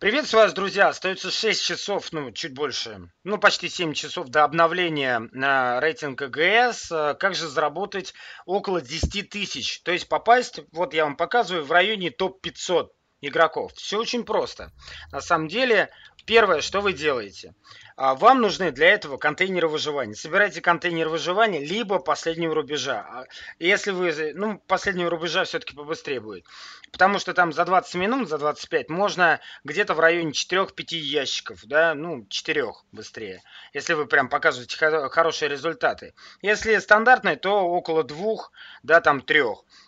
Приветствую вас, друзья. Остается 6 часов, ну, чуть больше, ну, почти 7 часов до обновления э, рейтинга ГС. Э, как же заработать около 10 тысяч? То есть попасть, вот я вам показываю, в районе топ-500 игроков. Все очень просто. На самом деле Первое, что вы делаете? А, вам нужны для этого контейнеры выживания. Собирайте контейнер выживания либо последнего рубежа. А, если вы, ну, последнего рубежа все-таки побыстрее будет. Потому что там за 20 минут, за 25 можно где-то в районе 4-5 ящиков, да, ну, 4 быстрее. Если вы прям показываете хорошие результаты. Если стандартные, то около 2, да, там 3.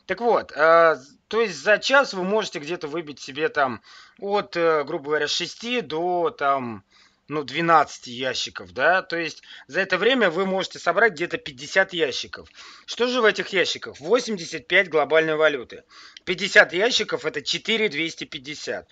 Так вот, а, то есть за час вы можете где-то выбить себе там от, э, грубо говоря, 6 до там, ну, 12 ящиков, да, то есть за это время вы можете собрать где-то 50 ящиков. Что же в этих ящиках? 85 глобальной валюты. 50 ящиков это 4 250.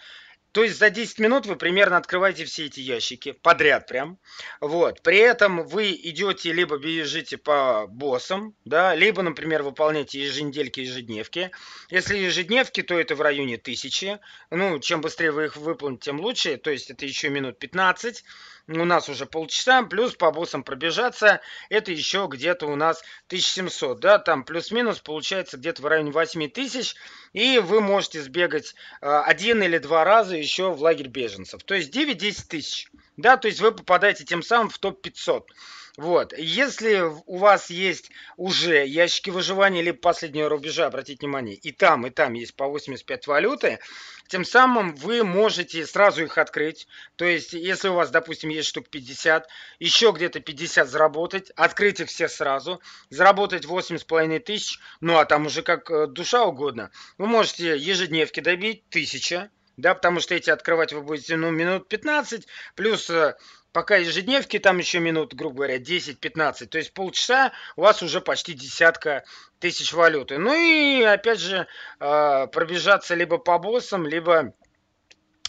То есть за 10 минут вы примерно открываете все эти ящики подряд прям. Вот. При этом вы идете либо бежите по боссам, да, либо, например, выполняете еженедельки, ежедневки. Если ежедневки, то это в районе тысячи. Ну, чем быстрее вы их выполните, тем лучше. То есть это еще минут 15 у нас уже полчаса, плюс по боссам пробежаться, это еще где-то у нас 1700, да, там плюс-минус получается где-то в районе 8000, и вы можете сбегать а, один или два раза еще в лагерь беженцев, то есть 9-10 тысяч да, то есть вы попадаете тем самым в топ-500. Вот. Если у вас есть уже ящики выживания или последнего рубежа, обратите внимание, и там, и там есть по 85 валюты, тем самым вы можете сразу их открыть. То есть, если у вас, допустим, есть штук 50, еще где-то 50 заработать, открыть их все сразу, заработать 8,5 тысяч, ну а там уже как э, душа угодно. Вы можете ежедневки добить, тысяча, да, потому что эти открывать вы будете, ну, минут 15, плюс э, пока ежедневки там еще минут, грубо говоря, 10-15, то есть полчаса у вас уже почти десятка тысяч валюты. Ну и, опять же, э, пробежаться либо по боссам, либо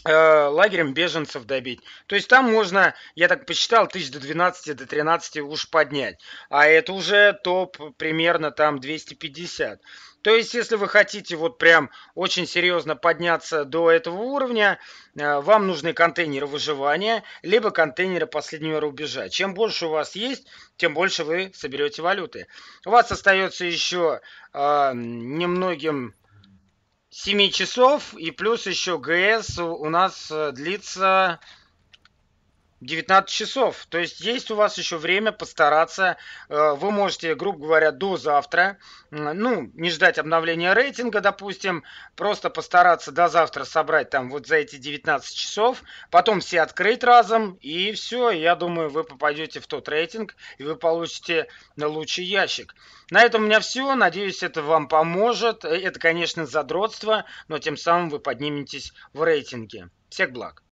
Э, лагерем беженцев добить. То есть там можно, я так посчитал, тысяч до 12, до 13 уж поднять. А это уже топ примерно там 250. То есть, если вы хотите вот прям очень серьезно подняться до этого уровня, э, вам нужны контейнеры выживания, либо контейнеры последнего рубежа. Чем больше у вас есть, тем больше вы соберете валюты. У вас остается еще э, немногим 7 часов и плюс еще ГС у нас э, длится 19 часов. То есть есть у вас еще время постараться. Э, вы можете, грубо говоря, до завтра, ну, не ждать обновления рейтинга, допустим, просто постараться до завтра собрать там вот за эти 19 часов, потом все открыть разом, и все, я думаю, вы попадете в тот рейтинг, и вы получите лучший ящик. На этом у меня все. Надеюсь, это вам поможет. Э, это, конечно, задротство, но тем самым вы подниметесь в рейтинге. Всех благ!